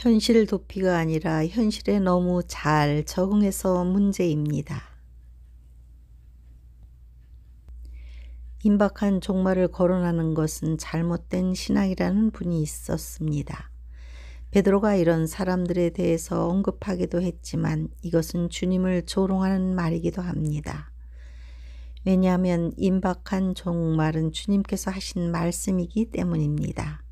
현실 도피가 아니라 현실에 너무 잘 적응해서 문제입니다. 임박한 종말을 거론하는 것은 잘못된 신앙이라는 분이 있었습니다. 베드로가 이런 사람들에 대해서 언급하기도 했지만 이것은 주님을 조롱하는 말이기도 합니다. 왜냐하면 임박한 종말은 주님께서 하신 말씀이기 때문입니다.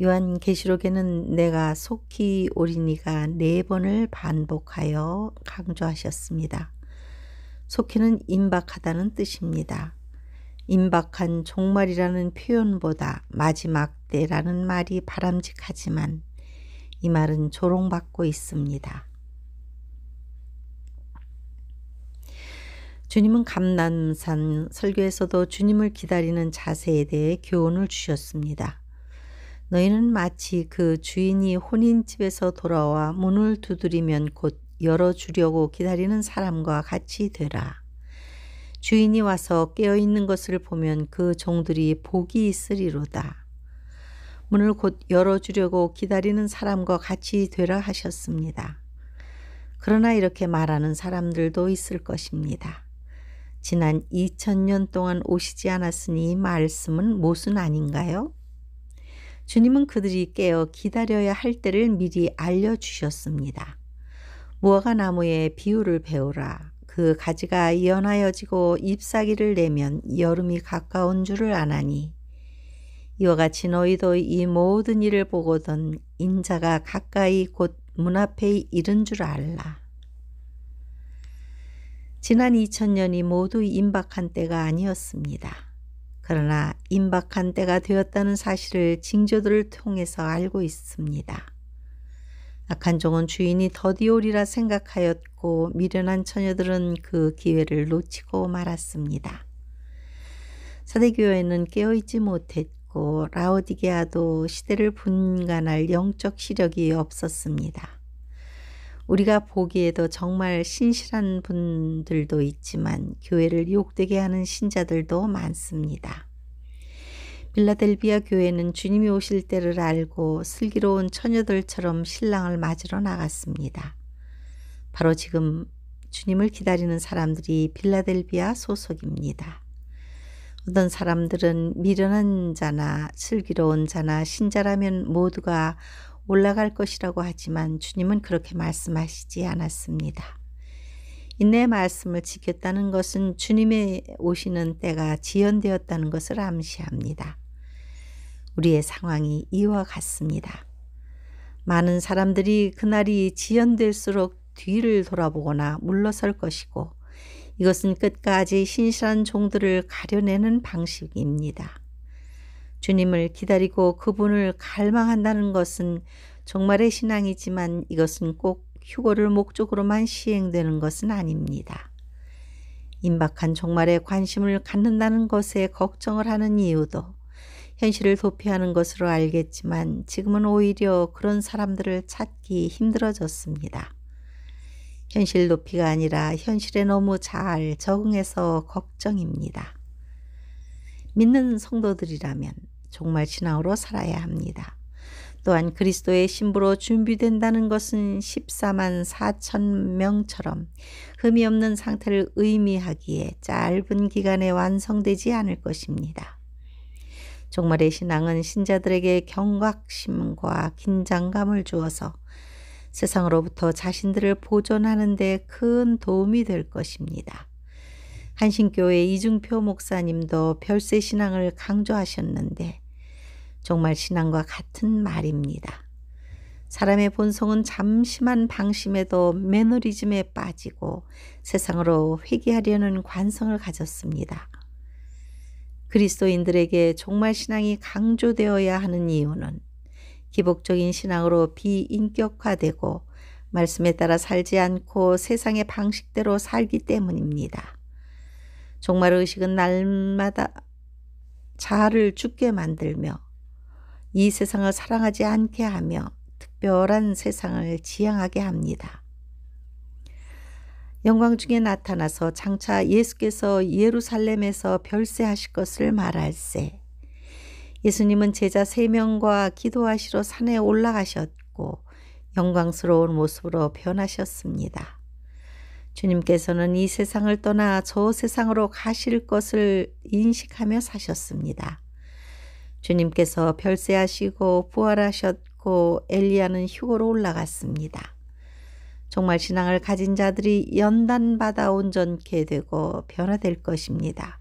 요한계시록에는 내가 속히 오리니가 네 번을 반복하여 강조하셨습니다. 속히는 임박하다는 뜻입니다. 임박한 종말이라는 표현보다 마지막 때라는 말이 바람직하지만 이 말은 조롱받고 있습니다. 주님은 감남산 설교에서도 주님을 기다리는 자세에 대해 교훈을 주셨습니다. 너희는 마치 그 주인이 혼인집에서 돌아와 문을 두드리면 곧 열어주려고 기다리는 사람과 같이 되라. 주인이 와서 깨어있는 것을 보면 그 종들이 복이 있으리로다. 문을 곧 열어주려고 기다리는 사람과 같이 되라 하셨습니다. 그러나 이렇게 말하는 사람들도 있을 것입니다. 지난 2000년 동안 오시지 않았으니 말씀은 모순 아닌가요? 주님은 그들이 깨어 기다려야 할 때를 미리 알려주셨습니다. 무화과 나무의 비유를 배우라. 그 가지가 연하여지고 잎사귀를 내면 여름이 가까운 줄을 아나니 이와 같이 너희도 이 모든 일을 보거든 인자가 가까이 곧 문 앞에 이른 줄 알라. 지난 2000년이 모두 임박한 때가 아니었습니다. 그러나 임박한 때가 되었다는 사실을 징조들을 통해서 알고 있습니다. 악한 종은 주인이 더디오리라 생각하였고 미련한 처녀들은 그 기회를 놓치고 말았습니다. 사대교회는 깨어있지 못했고 라오디게아도 시대를 분간할 영적 시력이 없었습니다. 우리가 보기에도 정말 신실한 분들도 있지만 교회를 욕되게 하는 신자들도 많습니다. 빌라델비아 교회는 주님이 오실 때를 알고 슬기로운 처녀들처럼 신랑을 맞으러 나갔습니다. 바로 지금 주님을 기다리는 사람들이 빌라델비아 소속입니다. 어떤 사람들은 미련한 자나 슬기로운 자나 신자라면 모두가 올라갈 것이라고 하지만 주님은 그렇게 말씀하시지 않았습니다. 인내 말씀을 지켰다는 것은 주님의 오시는 때가 지연되었다는 것을 암시합니다. 우리의 상황이 이와 같습니다. 많은 사람들이 그날이 지연될수록 뒤를 돌아보거나 물러설 것이고 이것은 끝까지 신실한 종들을 가려내는 방식입니다. 주님을 기다리고 그분을 갈망한다는 것은 정말의 신앙이지만 이것은 꼭휴고를 목적으로만 시행되는 것은 아닙니다. 임박한 종말에 관심을 갖는다는 것에 걱정을 하는 이유도 현실을 도피하는 것으로 알겠지만 지금은 오히려 그런 사람들을 찾기 힘들어졌습니다. 현실 도피가 아니라 현실에 너무 잘 적응해서 걱정입니다. 믿는 성도들이라면 정말 신앙으로 살아야 합니다. 또한 그리스도의 신부로 준비된다는 것은 14만 4천 명처럼 흠이 없는 상태를 의미하기에 짧은 기간에 완성되지 않을 것입니다. 종말의 신앙은 신자들에게 경각심과 긴장감을 주어서 세상으로부터 자신들을 보존하는 데 큰 도움이 될 것입니다. 한신교회 이중표 목사님도 별세 신앙을 강조하셨는데 정말 신앙과 같은 말입니다. 사람의 본성은 잠시만 방심에도 매너리즘에 빠지고 세상으로 회귀하려는 관성을 가졌습니다. 그리스도인들에게 정말 신앙이 강조되어야 하는 이유는 기복적인 신앙으로 비인격화되고 말씀에 따라 살지 않고 세상의 방식대로 살기 때문입니다. 종말 의식은 날마다 자아를 죽게 만들며 이 세상을 사랑하지 않게 하며 특별한 세상을 지향하게 합니다. 영광 중에 나타나서 장차 예수께서 예루살렘에서 별세하실 것을 말할세. 예수님은 제자 세명과 기도하시러 산에 올라가셨고 영광스러운 모습으로 변하셨습니다. 주님께서는 이 세상을 떠나 저 세상으로 가실 것을 인식하며 사셨습니다. 주님께서 별세하시고 부활하셨고 엘리야는 휴고로 올라갔습니다. 정말 신앙을 가진 자들이 연단받아 온전케 되고 변화될 것입니다.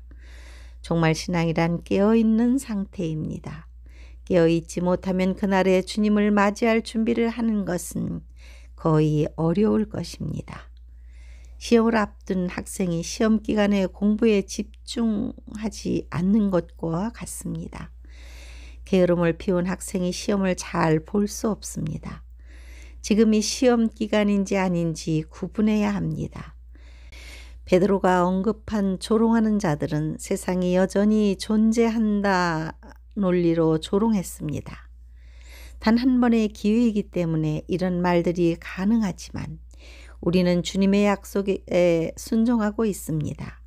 정말 신앙이란 깨어있는 상태입니다. 깨어있지 못하면 그날에 주님을 맞이할 준비를 하는 것은 거의 어려울 것입니다. 시험을 앞둔 학생이 시험 기간에 공부에 집중하지 않는 것과 같습니다. 게으름을 피운 학생이 시험을 잘 볼 수 없습니다. 지금이 시험 기간인지 아닌지 구분해야 합니다. 베드로가 언급한 조롱하는 자들은 세상이 여전히 존재한다 논리로 조롱했습니다. 단 한 번의 기회이기 때문에 이런 말들이 가능하지만 우리는 주님의 약속에 순종하고 있습니다.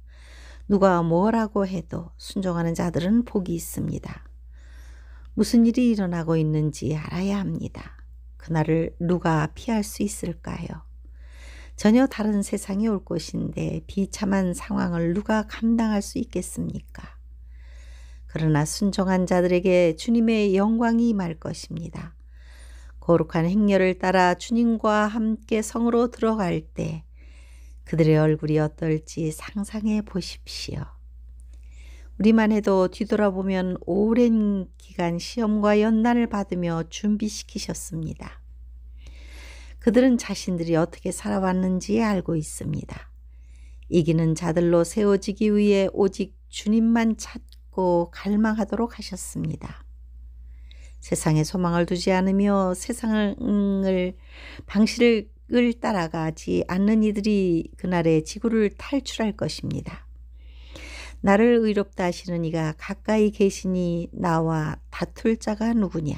누가 뭐라고 해도 순종하는 자들은 복이 있습니다. 무슨 일이 일어나고 있는지 알아야 합니다. 그날을 누가 피할 수 있을까요? 전혀 다른 세상이 올 것인데 비참한 상황을 누가 감당할 수 있겠습니까? 그러나 순종한 자들에게 주님의 영광이 임할 것입니다. 거룩한 행렬을 따라 주님과 함께 성으로 들어갈 때 그들의 얼굴이 어떨지 상상해 보십시오. 우리만 해도 뒤돌아보면 오랜 기간 시험과 연단을 받으며 준비시키셨습니다. 그들은 자신들이 어떻게 살아왔는지 알고 있습니다. 이기는 자들로 세워지기 위해 오직 주님만 찾고 갈망하도록 하셨습니다. 세상에 소망을 두지 않으며 세상을 방식을 따라가지 않는 이들이 그날의 지구를 탈출할 것입니다. 나를 의롭다 하시는 이가 가까이 계시니 나와 다툴 자가 누구냐?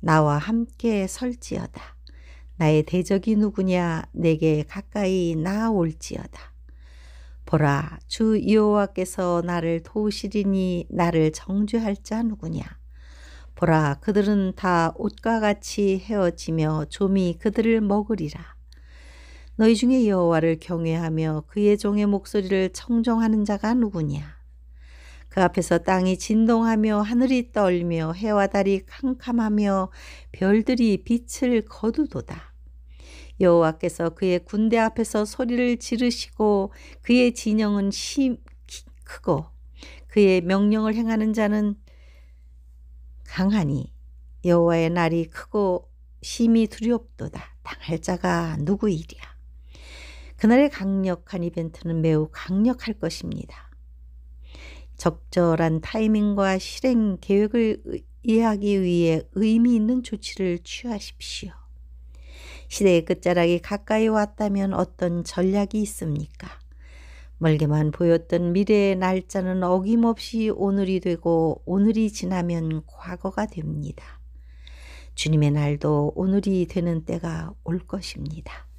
나와 함께 설지어다. 나의 대적이 누구냐? 내게 가까이 나올지어다 보라, 주 여호와께서 나를 도우시리니 나를 정죄할 자 누구냐? 보라, 그들은 다 옷과 같이 헤어지며 좀이 그들을 먹으리라. 너희 중에 여호와를 경외하며 그의 종의 목소리를 청정하는 자가 누구냐? 그 앞에서 땅이 진동하며 하늘이 떨며 해와 달이 캄캄하며 별들이 빛을 거두도다. 여호와께서 그의 군대 앞에서 소리를 지르시고 그의 진영은 심 크고 그의 명령을 행하는 자는 강하니 여호와의 날이 크고 심히 두렵도다. 당할 자가 누구이랴. 그날의 강력한 이벤트는 매우 강력할 것입니다. 적절한 타이밍과 실행 계획을 이해하기 위해 의미 있는 조치를 취하십시오. 시대의 끝자락이 가까이 왔다면 어떤 전략이 있습니까? 멀게만 보였던 미래의 날짜는 어김없이 오늘이 되고 오늘이 지나면 과거가 됩니다. 주님의 날도 오늘이 되는 때가 올 것입니다.